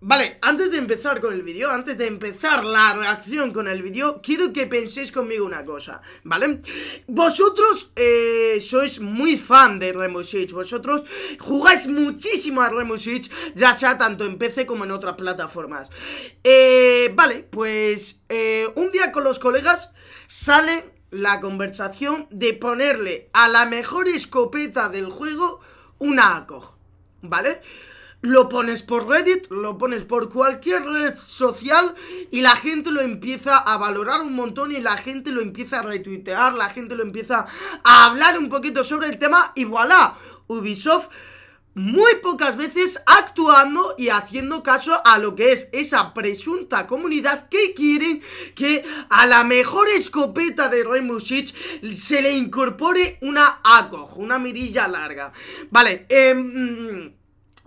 Vale, antes de empezar con el vídeo, antes de empezar la reacción con el vídeo, quiero que penséis conmigo una cosa, ¿vale? Vosotros eh, sois muy fan de Rainbow Six, vosotros jugáis muchísimo a Rainbow Six, ya sea tanto en PC como en otras plataformas. Eh, vale, pues eh, un día con los colegas sale la conversación de ponerle a la mejor escopeta del juego una ACOG, ¿vale? vale lo pones por Reddit, lo pones por cualquier red social y la gente lo empieza a valorar un montón y la gente lo empieza a retuitear, la gente lo empieza a hablar un poquito sobre el tema y voilà, Ubisoft muy pocas veces actuando y haciendo caso a lo que es esa presunta comunidad que quiere que a la mejor escopeta de Rainbow Six se le incorpore una ACOG, una mirilla larga. Vale, eh...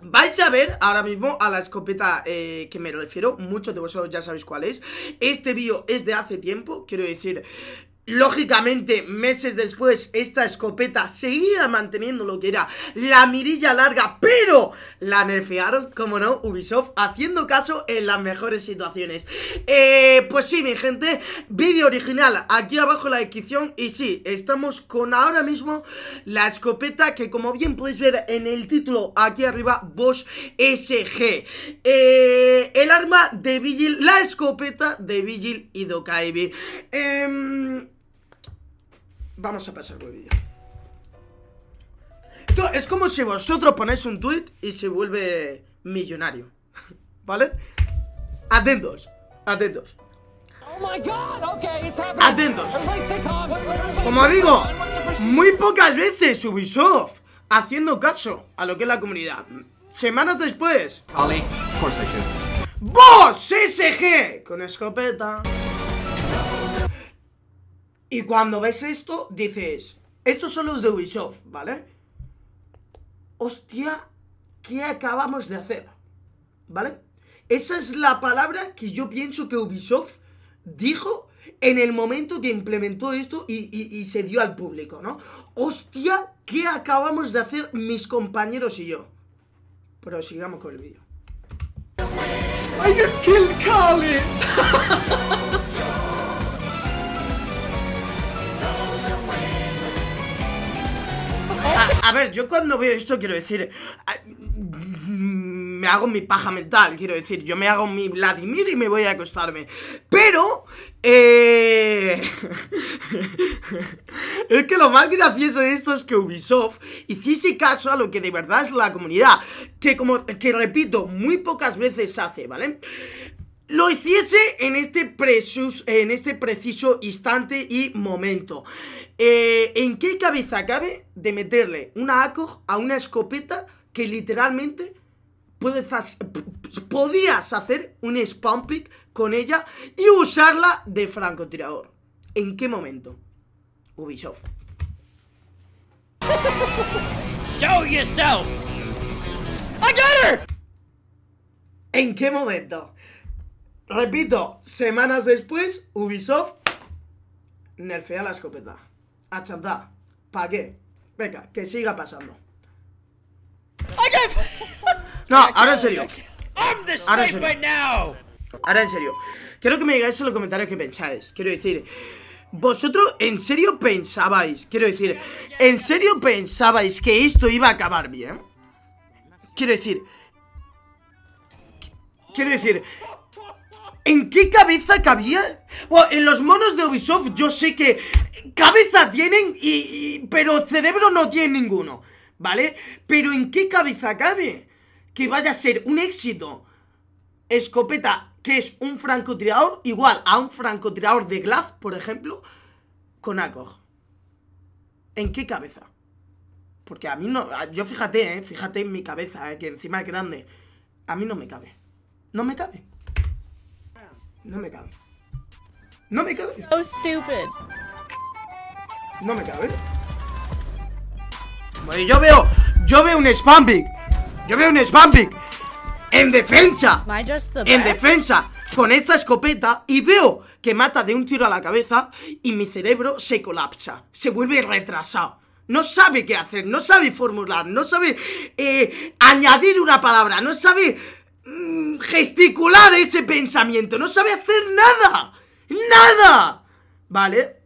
Vais a ver ahora mismo a la escopeta eh, que me refiero, muchos de vosotros ya sabéis cuál es Este vídeo es de hace tiempo, quiero decir, Lógicamente, meses después, esta escopeta seguía manteniendo lo que era la mirilla larga, pero la nerfearon, como no, Ubisoft, haciendo caso en las mejores situaciones. Eh, pues sí, mi gente, vídeo original aquí abajo en la descripción. Y sí, estamos con ahora mismo la escopeta que, como bien podéis ver en el título aquí arriba, Bosch eh, SG. el arma de Vigil, la escopeta de Vigil y Dokaibi. Em, Vamos a pasar con el vídeo. Esto es como si vosotros ponéis un tweet y se vuelve millonario. ¿Vale? Atentos, atentos. Oh atentos. Como digo, muy pocas veces Ubisoft haciendo caso a lo que es la comunidad. Semanas después. ¡Vos SG! Con escopeta. Y cuando ves esto, dices, estos son los de Ubisoft, ¿vale? Hostia, ¿qué acabamos de hacer? ¿Vale? Esa es la palabra que yo pienso que Ubisoft dijo en el momento que implementó esto y, se dio al público, ¿no? Hostia, ¿qué acabamos de hacer mis compañeros y yo? Pero sigamos con el vídeo. ¡Ay, es que el A ver, yo cuando veo esto quiero decir... Me hago mi paja mental, quiero decir, yo me hago mi Vladimir y me voy a acostarme. Pero... Eh, es que lo más gracioso de esto es que Ubisoft hiciese caso a lo que de verdad es la comunidad. Que como, que repito, muy pocas veces hace, ¿vale? lo hiciese este en este, preciso instante y momento. Eh, ¿En qué cabeza cabe de meterle una ACOG a una escopeta que literalmente podías hacer un spam pick con ella y usarla de francotirador? ¿En qué momento? Ubisoft. Show yourself. I got her. ¿En qué momento? Repito, semanas después, Ubisoft nerfea la escopeta. Achantá. ¿Para qué? Venga, que siga pasando. No, ahora en serio. Ahora en serio. Ahora en serio. Quiero que me digáis en los comentarios qué pensáis. Quiero decir, ¿vosotros en serio pensabais? Quiero decir, ¿en serio pensabais que esto iba a acabar bien? Quiero decir... Quiero decir, ¿En qué cabeza cabía? Bueno, en los monos de Ubisoft yo sé que cabeza tienen, y, pero cerebro no tiene ninguno, ¿vale? Pero ¿en qué cabeza cabe? Que vaya a ser un éxito. Escopeta, que es un francotirador, igual a un francotirador de Glaz, por ejemplo, con ACOG. ¿En qué cabeza? Porque a mí no... Yo fíjate, ¿eh? Fíjate en mi cabeza, eh, que encima es grande. A mí no me cabe. No me cabe. No me cabe. No me cabe. So stupid. No me cabe. Bueno, yo veo, yo veo un spam Yo veo un spam En defensa. En defensa. Con esta escopeta y veo que mata de un tiro a la cabeza y mi cerebro se colapsa. Se vuelve retrasado. No sabe qué hacer, no sabe formular, no sabe eh, añadir una palabra, no sabe gesticular ese pensamiento. No sabe hacer nada. ¡Nada! ¿Vale?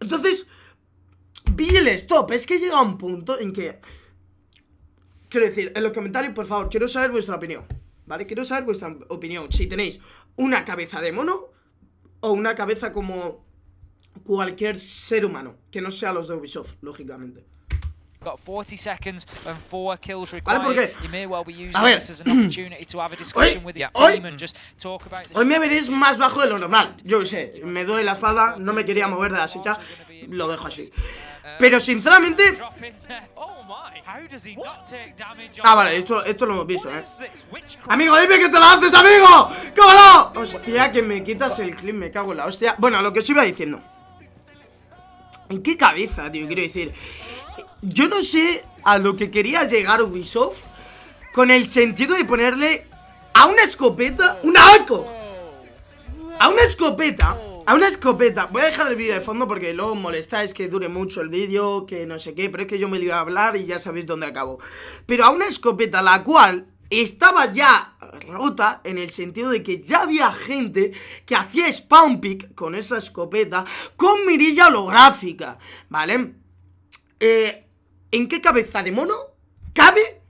Entonces, vi el stop. Es que llega un punto en que... Quiero decir, en los comentarios, por favor, quiero saber vuestra opinión. ¿Vale? Quiero saber vuestra opinión. Si tenéis una cabeza de mono o una cabeza como cualquier ser humano. Que no sea los de Ubisoft, lógicamente. Vale, porque... qué? a ver. hoy, más bajo de lo normal. Yo sé, me doy la espada, no me quería mover de la silla, lo dejo así. Pero sinceramente... Ah, vale, esto, esto lo hemos visto, eh. Amigo, dime que te lo haces, amigo. ¡Cómo Hostia, que me quitas el clip, me cago en la hostia. Bueno, lo que os iba diciendo. ¿En qué cabeza, tío? Quiero decir yo no sé a lo que quería llegar Ubisoft con el sentido de ponerle a una escopeta un arco A una escopeta, a una escopeta. Voy a dejar el vídeo de fondo porque luego molestáis que dure mucho el vídeo, que no sé qué, pero es que yo me iba a hablar y ya sabéis dónde acabo. Pero a una escopeta la cual estaba ya rota en el sentido de que ya había gente que hacía spawn pick con esa escopeta con mirilla holográfica, ¿vale? Eh, ¿En qué cabeza de mono cabe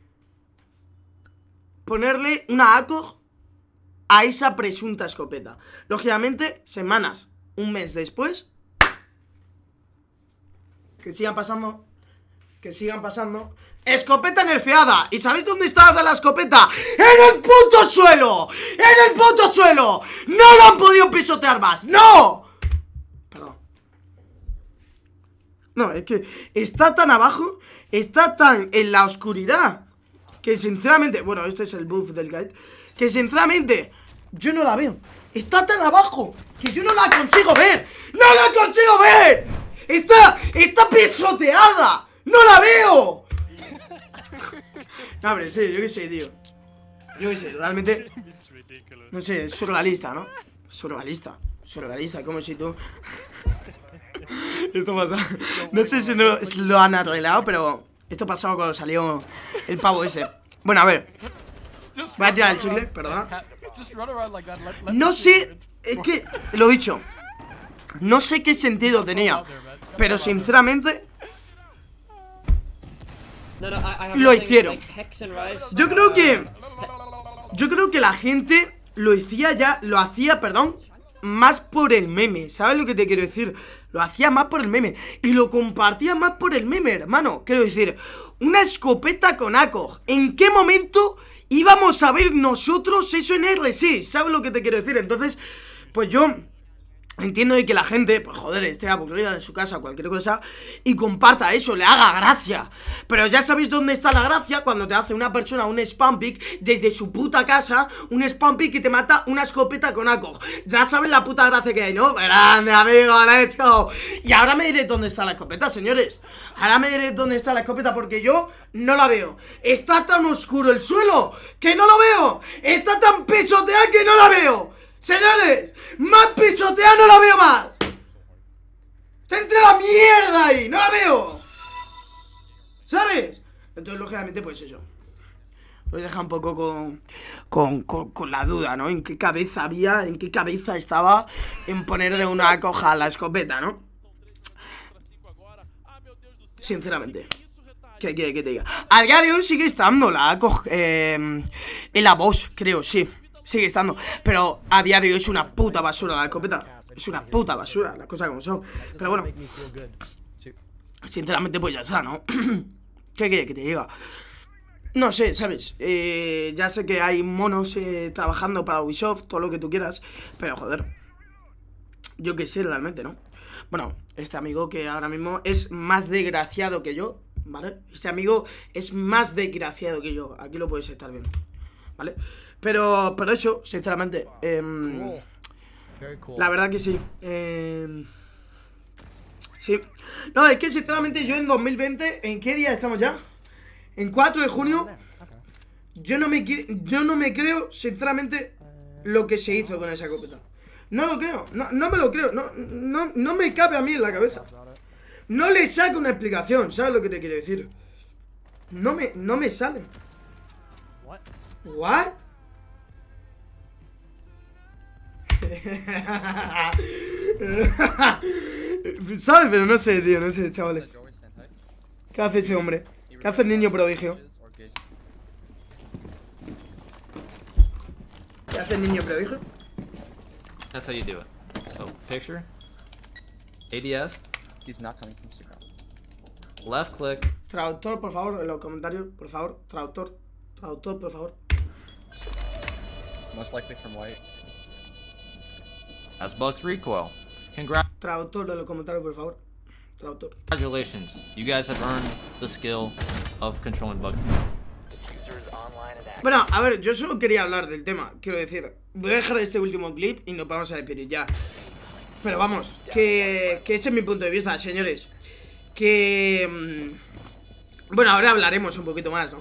ponerle una ACOG a esa presunta escopeta? Lógicamente, semanas, un mes después, que sigan pasando, que sigan pasando. Escopeta nerfeada. ¿Y sabéis dónde estaba la escopeta? ¡En el puto suelo! ¡En el puto suelo! ¡No lo han podido pisotear más! ¡No! No, es que está tan abajo, está tan en la oscuridad, que sinceramente, bueno, este es el buff del guide, que sinceramente yo no la veo. Está tan abajo que yo no la consigo ver. ¡No la consigo ver! ¡Está, está pisoteada! ¡No la veo! no, hombre, sí, yo qué sé, tío. Yo qué sé, realmente... No sé, es lista, ¿no? la lista, como si tú... Esto pasa. No sé si lo, han arreglado, pero esto pasaba cuando salió el pavo ese. Bueno, a ver. Voy a tirar el chicle, perdón. No sé, es que, lo he dicho. No sé qué sentido tenía, pero sinceramente lo hicieron. Yo creo que yo creo que la gente lo hacía ya, lo hacía, perdón, más por el meme, ¿sabes lo que te quiero decir? Lo hacía más por el meme. Y lo compartía más por el meme, hermano. Quiero decir, una escopeta con ACOG. ¿En qué momento íbamos a ver nosotros eso en RC? ¿Sabes lo que te quiero decir? Entonces, pues yo Entiendo de que la gente, pues joder, esté aburrida en su casa, o cualquier cosa, y comparta eso, le haga gracia. Pero ya sabéis dónde está la gracia cuando te hace una persona un spam pick desde su puta casa, un spam pick que te mata una escopeta con ACOG. Ya sabes la puta gracia que hay, ¿no? Grande, amigo, he hecho. Y ahora me diré dónde está la escopeta, señores. Ahora me diré dónde está la escopeta porque yo no la veo. Está tan oscuro el suelo que no lo veo. Está tan pisoteado que no la veo. Señores, más pisotea no la veo más. Está entre la mierda ahí, no la veo. ¿Sabes? Entonces, lógicamente, pues eso. Os pues deja un poco con, con, la duda, ¿no? En qué cabeza había, en qué cabeza estaba en ponerle una coja a la escopeta, ¿no? Sinceramente. ¿Qué, te diga? Al día de hoy sigue estando la eh, en la voz, creo, sí sigue estando. Pero a día de hoy es una puta basura la escopeta. Es una puta basura, las cosas como son. Pero bueno. Sinceramente, pues ya está, ¿no? ¿Qué que te diga? No sé, ¿sabes? Eh, ya sé que hay monos eh, trabajando para Ubisoft, todo lo que tú quieras, pero joder. Yo qué sé realmente, ¿no? Bueno, este amigo que ahora mismo es más desgraciado que yo, ¿vale? Este amigo es más desgraciado que yo, aquí lo podéis estar viendo, ¿vale? Pero, pero hecho, sinceramente, em, la verdad que sí. Em, sí. No, es que sinceramente yo en 2020, ¿en qué día estamos ya? En 4 de junio. Yo no me, yo no me creo, sinceramente, lo que se hizo con esa copeta. No lo creo, no, me lo creo, no, no me cabe a mí en la cabeza. No le saco una explicación, ¿sabes lo que te quiero decir? No me, no me sale. ¿What? ¿Sabes? Pero no sé, tío, no sé, chavales. ¿Qué hace ese hombre? ¿Qué hace el niño prodigio? ¿Qué hace el niño prodigio? That's how you do it. So, picture. ADS. He's not coming from Instagram. Left click. Traductor, por favor, en los comentarios, por favor. Traductor. Traductor, por favor. Most likely from white as bugs recoil. Traductor de los por favor. Traductor. Bueno, a ver, yo solo quería hablar del tema, quiero decir, voy a dejar este último clip y nos vamos a despedir ya. Pero vamos, que, que ese es mi punto de vista, señores. Que... Mm, bueno, ahora hablaremos un poquito más, ¿no?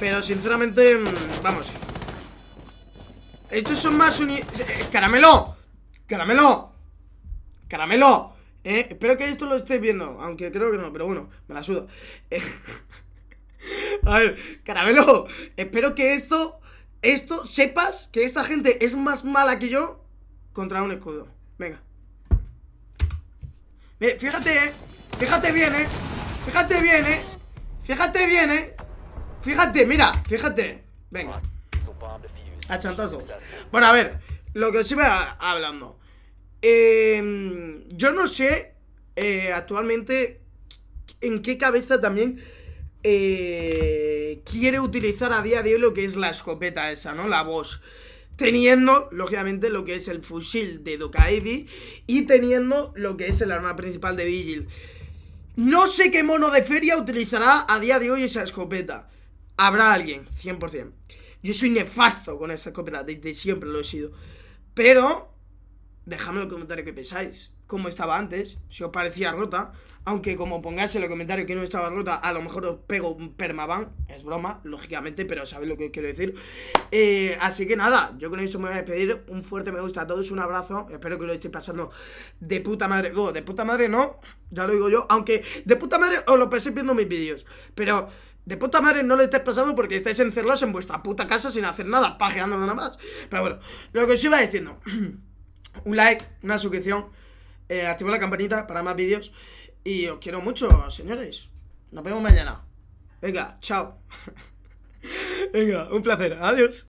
Pero sinceramente, mm, vamos. Estos son más eh, ¡Caramelo! ¡Caramelo! ¡Caramelo! Eh, espero que esto lo estés viendo, aunque creo que no, pero bueno, me la suda. Eh, a ver, caramelo, espero que esto, esto, sepas que esta gente es más mala que yo contra un escudo. Venga. fíjate, eh. Fíjate bien, eh. Fíjate bien, eh. Fíjate bien, eh. Fíjate, mira, fíjate. Venga. A chantazo. Bueno, a ver lo que os iba hablando. Em, yo no sé eh, actualmente en qué cabeza también eh, quiere utilizar a día de hoy lo que es la escopeta esa, ¿no? La voz. Teniendo, lógicamente, lo que es el fusil de Dokaevi y teniendo lo que es el arma principal de Vigil. No sé qué mono de feria utilizará a día de hoy esa escopeta. Habrá alguien, 100%. Yo soy nefasto con esa escopeta, desde siempre lo he sido. Pero, dejadme en los comentarios qué pensáis. Cómo estaba antes, si os parecía rota. Aunque como pongáis en los comentarios que no estaba rota, a lo mejor os pego un permaban. Es broma, lógicamente, pero sabéis lo que os quiero decir. Eh, así que nada, yo con esto me voy a despedir. Un fuerte me gusta a todos, un abrazo. Espero que lo estéis pasando de puta madre. No, oh, de puta madre no, ya lo digo yo. Aunque de puta madre os lo paséis viendo mis vídeos. Pero de puta madre no lo estáis pasando porque estáis encerrados en vuestra puta casa sin hacer nada, pajeándolo nada más. Pero bueno, lo que os iba diciendo, un like, una suscripción, eh, activo la campanita para más vídeos y os quiero mucho, señores. Nos vemos mañana. Venga, chao. Venga, un placer. Adiós.